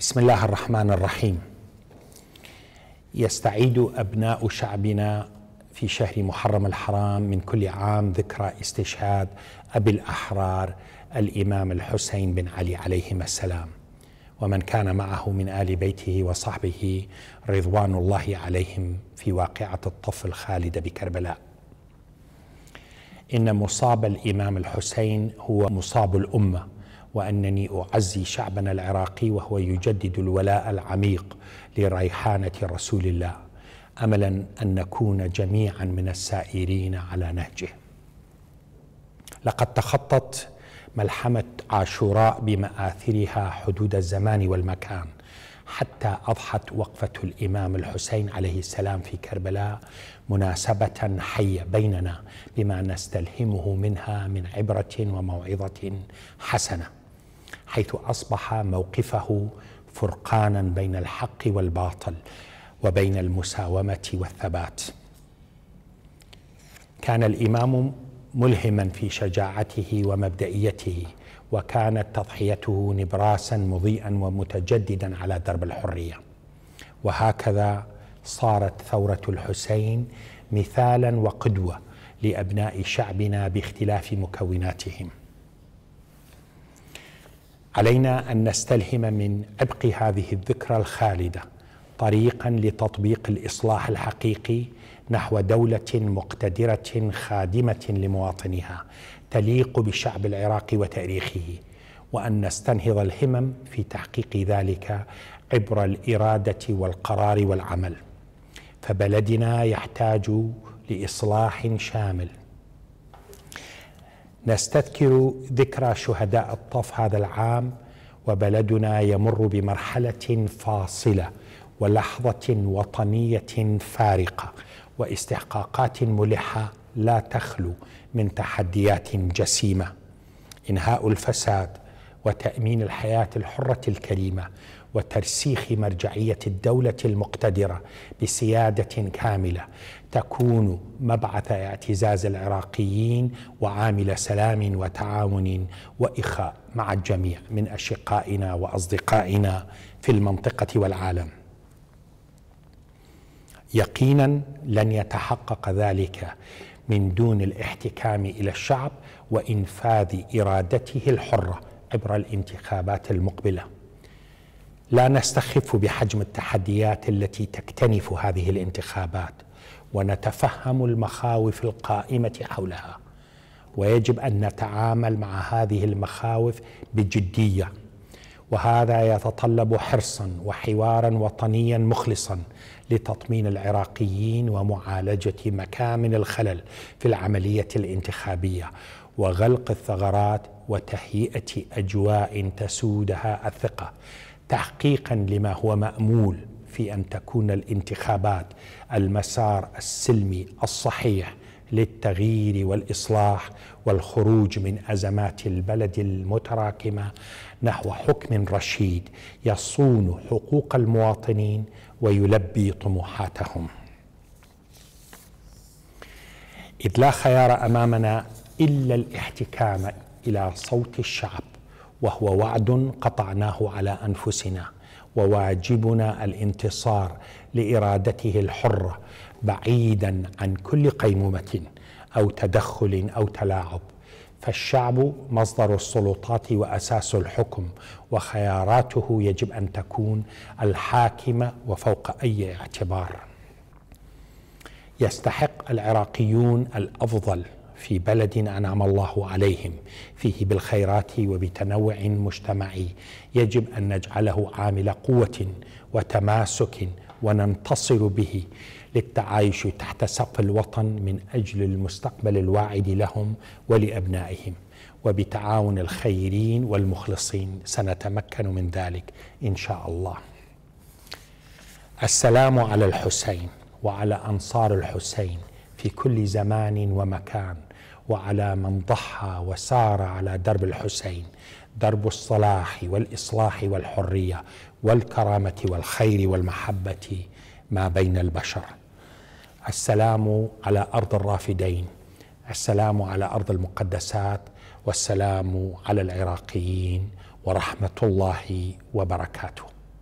بسم الله الرحمن الرحيم يستعيد ابناء شعبنا في شهر محرم الحرام من كل عام ذكرى استشهاد ابي الاحرار الامام الحسين بن علي عليهما السلام ومن كان معه من ال بيته وصحبه رضوان الله عليهم في واقعه الطف الخالده بكربلاء ان مصاب الامام الحسين هو مصاب الامه وانني اعزي شعبنا العراقي وهو يجدد الولاء العميق لريحانه رسول الله املا ان نكون جميعا من السائرين على نهجه لقد تخطت ملحمه عاشوراء بماثرها حدود الزمان والمكان حتى اضحت وقفه الامام الحسين عليه السلام في كربلاء مناسبه حيه بيننا بما نستلهمه منها من عبره وموعظه حسنه حيث اصبح موقفه فرقانا بين الحق والباطل وبين المساومه والثبات كان الامام ملهما في شجاعته ومبدئيته وكانت تضحيته نبراسا مضيئا ومتجددا على درب الحريه وهكذا صارت ثوره الحسين مثالا وقدوه لابناء شعبنا باختلاف مكوناتهم علينا ان نستلهم من عبق هذه الذكرى الخالده طريقا لتطبيق الاصلاح الحقيقي نحو دوله مقتدره خادمه لمواطنها تليق بالشعب العراقي وتاريخه وان نستنهض الهمم في تحقيق ذلك عبر الاراده والقرار والعمل فبلدنا يحتاج لاصلاح شامل نستذكر ذكرى شهداء الطف هذا العام وبلدنا يمر بمرحله فاصله ولحظه وطنيه فارقه واستحقاقات ملحه لا تخلو من تحديات جسيمه انهاء الفساد وتامين الحياه الحره الكريمه وترسيخ مرجعيه الدوله المقتدره بسياده كامله تكون مبعث اعتزاز العراقيين وعامل سلام وتعاون واخاء مع الجميع من اشقائنا واصدقائنا في المنطقه والعالم يقينا لن يتحقق ذلك من دون الاحتكام الى الشعب وانفاذ ارادته الحره عبر الانتخابات المقبله. لا نستخف بحجم التحديات التي تكتنف هذه الانتخابات ونتفهم المخاوف القائمه حولها ويجب ان نتعامل مع هذه المخاوف بجديه وهذا يتطلب حرصا وحوارا وطنيا مخلصا لتطمين العراقيين ومعالجه مكامن الخلل في العمليه الانتخابيه وغلق الثغرات وتهيئه اجواء تسودها الثقه تحقيقا لما هو مامول في ان تكون الانتخابات المسار السلمي الصحيح للتغيير والاصلاح والخروج من ازمات البلد المتراكمه نحو حكم رشيد يصون حقوق المواطنين ويلبي طموحاتهم اذ لا خيار امامنا الا الاحتكام الى صوت الشعب وهو وعد قطعناه على انفسنا وواجبنا الانتصار لارادته الحره بعيدا عن كل قيمومه او تدخل او تلاعب فالشعب مصدر السلطات واساس الحكم وخياراته يجب ان تكون الحاكمه وفوق اي اعتبار يستحق العراقيون الافضل في بلد انعم الله عليهم فيه بالخيرات وبتنوع مجتمعي يجب ان نجعله عامل قوه وتماسك وننتصر به للتعايش تحت سقف الوطن من اجل المستقبل الواعد لهم ولابنائهم وبتعاون الخيرين والمخلصين سنتمكن من ذلك ان شاء الله. السلام على الحسين وعلى انصار الحسين في كل زمان ومكان وعلى من ضحى وسار على درب الحسين درب الصلاح والإصلاح والحرية والكرامة والخير والمحبة ما بين البشر السلام على أرض الرافدين السلام على أرض المقدسات والسلام على العراقيين ورحمة الله وبركاته